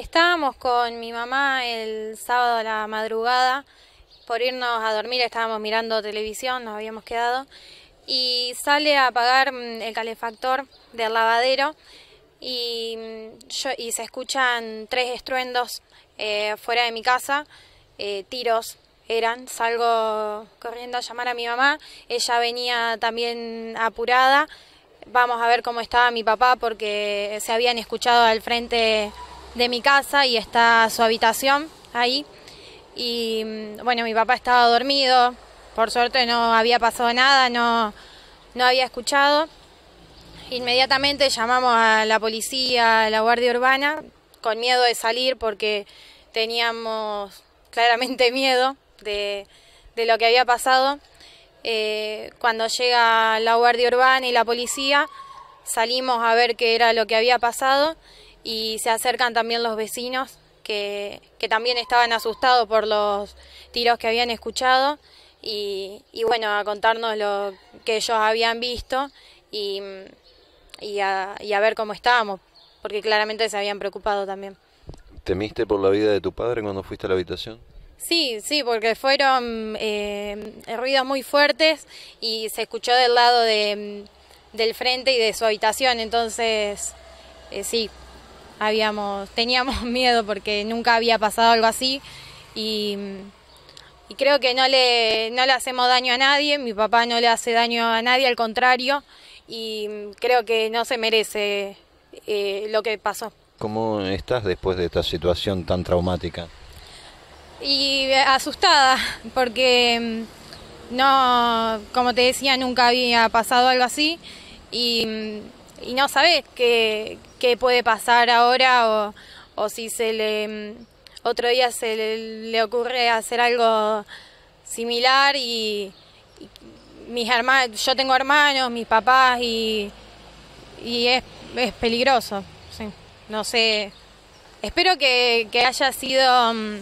Estábamos con mi mamá el sábado a la madrugada, por irnos a dormir estábamos mirando televisión, nos habíamos quedado, y sale a apagar mm, el calefactor del lavadero y, mm, se escuchan tres estruendos eh, fuera de mi casa, eh, tiros eran, salgo corriendo a llamar a mi mamá, ella venía también apurada, vamos a ver cómo estaba mi papá porque se habían escuchado al frente de mi casa y está su habitación ahí. Y mm, bueno, mi papá estaba dormido, por suerte no había pasado nada, no, había escuchado. Inmediatamente llamamos a la policía, a la Guardia Urbana, con miedo de salir porque teníamos claramente miedo de, lo que había pasado. Eh, cuando llega la Guardia Urbana y la policía, salimos a ver qué era lo que había pasado y se acercan también los vecinos que, también estaban asustados por los tiros que habían escuchado y, bueno, a contarnos lo que ellos habían visto y, a, y a ver cómo estábamos, porque claramente se habían preocupado también. ¿Temiste por la vida de tu padre cuando fuiste a la habitación? Sí, sí, porque fueron eh, ruidos muy fuertes y se escuchó del lado de, del frente y de su habitación, entonces eh, sí, habíamos, teníamos miedo porque nunca había pasado algo así y, creo que no le, no le hacemos daño a nadie, mi papá no le hace daño a nadie, al contrario, y creo que no se merece eh, lo que pasó. ¿Cómo estás después de esta situación tan traumática? Y asustada, porque mm, no, como te decía, nunca había pasado algo así y mm, y no sabes qué, qué puede pasar ahora o, si se le mm, otro día se le, ocurre hacer algo similar y, mis hermanos, yo tengo hermanos, mis papás y, y es, es peligroso, sí. no sé, espero que, que haya sido, mm,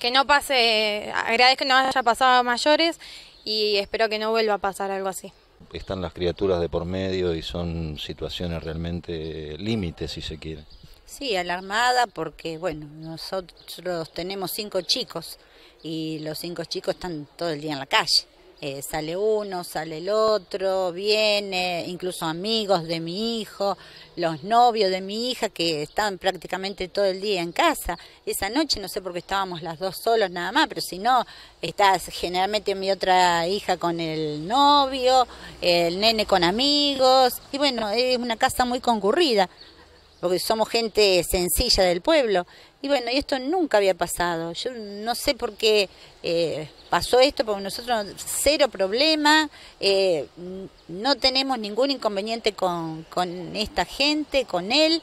que no pase, agradezco que no haya pasado a mayores y espero que no vuelva a pasar algo así están las criaturas de por medio y son situaciones realmente límites, si se quiere. Sí, alarmada porque, bueno, nosotros tenemos cinco chicos y los cinco chicos están todo el día en la calle. Eh, sale uno, sale el otro, viene, incluso amigos de mi hijo, los novios de mi hija que están prácticamente todo el día en casa. Esa noche no sé por qué estábamos las dos solos nada más, pero si no, estás generalmente mi otra hija con el novio, el nene con amigos, y bueno, es una casa muy concurrida, porque somos gente sencilla del pueblo. Y bueno, y esto nunca había pasado. Yo no sé por qué eh, pasó esto, porque nosotros cero problema, eh, no tenemos ningún inconveniente con, esta gente, con él.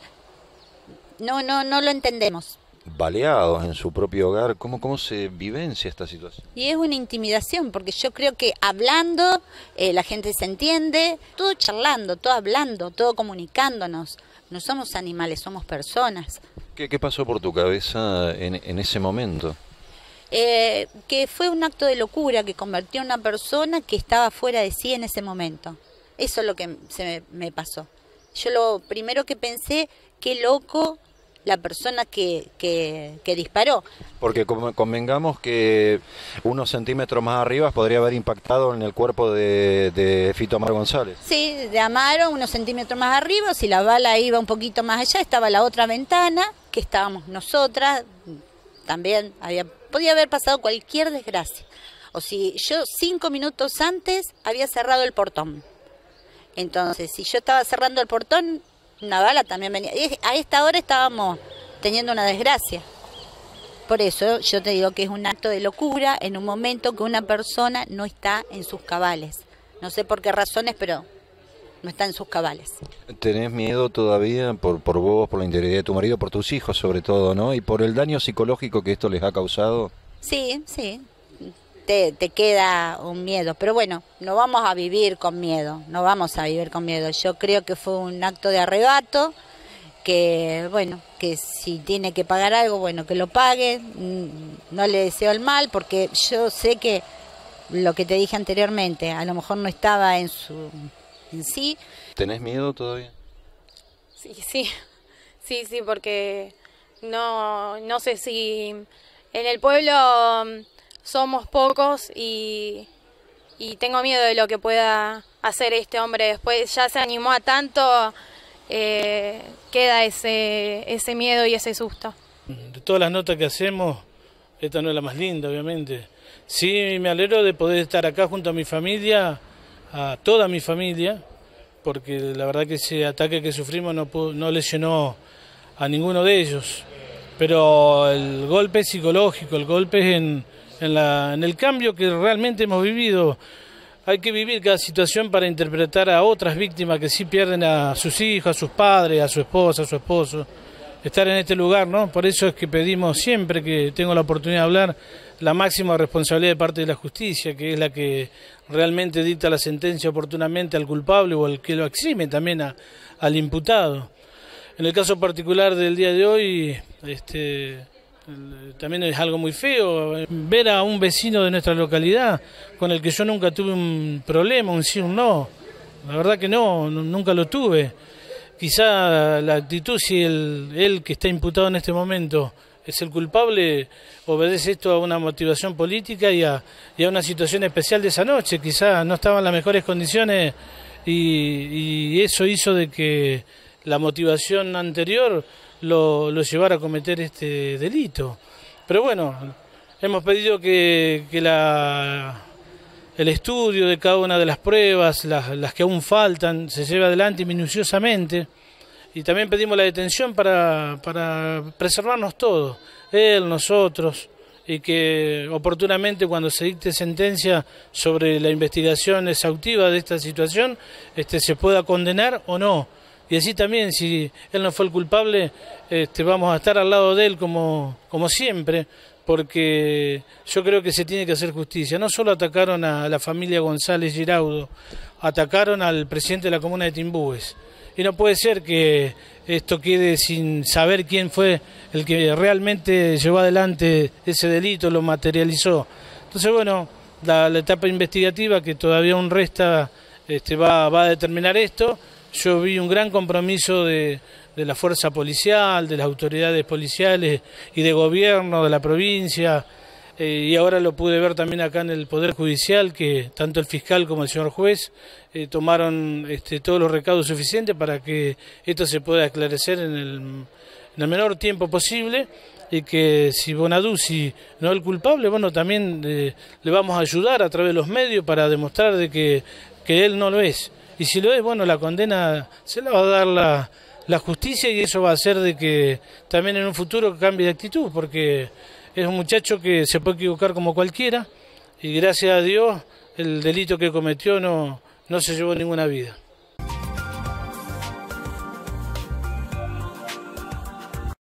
No, no, no lo entendemos baleados en su propio hogar. ¿Cómo, ¿Cómo se vivencia esta situación? Y es una intimidación, porque yo creo que hablando eh, la gente se entiende, todo charlando, todo hablando, todo comunicándonos. No somos animales, somos personas. ¿Qué, pasó por tu cabeza en, ese momento? Eh, que fue un acto de locura que convirtió a una persona que estaba fuera de sí en ese momento. Eso es lo que se me, pasó. Yo lo primero que pensé, qué loco la persona que, disparó. Porque convengamos que unos centímetros más arriba podría haber impactado en el cuerpo de, de Fito Amaro González. Sí, de Amaro, unos centímetros más arriba, si la bala iba un poquito más allá, estaba la otra ventana, que estábamos nosotras, también había, podía haber pasado cualquier desgracia. O si yo cinco minutos antes había cerrado el portón. Entonces, si yo estaba cerrando el portón, una bala también venía. Y a esta hora estábamos teniendo una desgracia. Por eso yo te digo que es un acto de locura en un momento que una persona no está en sus cabales. No sé por qué razones, pero no está en sus cabales. ¿Tenés miedo todavía por, por vos, por la integridad de tu marido, por tus hijos sobre todo, ¿no? Y por el daño psicológico que esto les ha causado. Sí, sí, te, te, queda un miedo. Pero bueno, no vamos a vivir con miedo, no vamos a vivir con miedo. Yo creo que fue un acto de arrebato, que bueno, que si tiene que pagar algo, bueno, que lo pague. Mm, no le deseo el mal, porque yo sé que lo que te dije anteriormente, a lo mejor no estaba en su sí. ¿Tenés miedo todavía? Sí, sí, sí, sí, porque no, no sé si en el pueblo um, somos pocos y, tengo miedo de lo que pueda hacer este hombre después. Ya se animó a tanto, eh, queda ese, ese miedo y ese susto. De todas las notas que hacemos, esta no es la más linda, obviamente. Sí, me alegro de poder estar acá junto a mi familia a toda mi familia, porque la verdad que ese ataque que sufrimos no, no lesionó a ninguno de ellos. Pero el golpe psicológico, el golpe en, en el cambio que realmente hemos vivido. Hay que vivir cada situación para interpretar a otras víctimas que sí pierden a sus hijos, a sus padres, a su esposa, a su esposo estar en este lugar, ¿no? Por eso es que pedimos siempre que tengo la oportunidad de hablar la máxima responsabilidad de parte de la justicia, que es la que realmente dicta la sentencia oportunamente al culpable o al que lo exime también al imputado. En el caso particular del día de hoy, este, también es algo muy feo ver a un vecino de nuestra localidad con el que yo nunca tuve un problema, un sí, un no. La verdad que no, nunca lo tuve quizá la actitud, si el, él que está imputado en este momento es el culpable, obedece esto a una motivación política y a, una situación especial de esa noche. Quizá no estaban las mejores condiciones y, eso hizo de que la motivación anterior lo, llevara a cometer este delito. Pero bueno, hemos pedido que la el estudio de cada una de las pruebas, las, que aún faltan, se lleva adelante minuciosamente. Y también pedimos la detención para, preservarnos todos, él, nosotros, y que oportunamente cuando se dicte sentencia sobre la investigación exhaustiva de esta situación, este, se pueda condenar o no. Y así también, si él no fue el culpable, este, vamos a estar al lado de él como, como siempre, porque yo creo que se tiene que hacer justicia. No solo atacaron a la familia González Giraudo, atacaron al presidente de la comuna de Timbúes. Y no puede ser que esto quede sin saber quién fue el que realmente llevó adelante ese delito, lo materializó. Entonces, bueno, la, etapa investigativa que todavía aún resta este, va a determinar esto. Yo vi un gran compromiso de, de la fuerza policial, de las autoridades policiales y de gobierno de la provincia. Eh, y ahora lo pude ver también acá en el Poder Judicial, que tanto el fiscal como el señor juez eh, tomaron este, todos los recaudos suficientes para que esto se pueda esclarecer en el, en el menor tiempo posible y que si si no es el culpable, bueno, también eh, le vamos a ayudar a través de los medios para demostrar de que, que él no lo es. Y si lo es, bueno, la condena se la va a dar la la justicia y eso va a hacer de que también en un futuro cambie de actitud, porque es un muchacho que se puede equivocar como cualquiera y gracias a Dios el delito que cometió no, no se llevó ninguna vida.